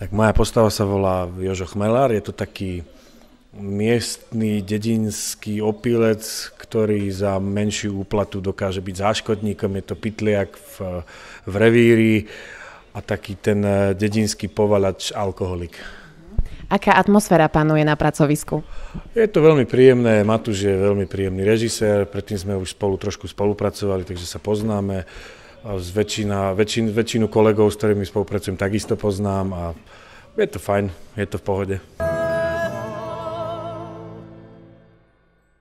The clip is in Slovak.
Tak moja postava sa volá Jožo Chmelár, je to taký miestný dedinský opilec, ktorý za menšiu úplatu dokáže byť záškodníkom, je to pitliak v, v revíri a taký ten dedinský povalač alkoholik. Aká atmosféra panuje na pracovisku? Je to veľmi príjemné, Matúš je veľmi príjemný režisér, predtým sme už spolu trošku spolupracovali, takže sa poznáme. Väčšina, väčšin, väčšinu kolegov, s ktorými spolupracujem, takisto poznám a je to fajn, je to v pohode.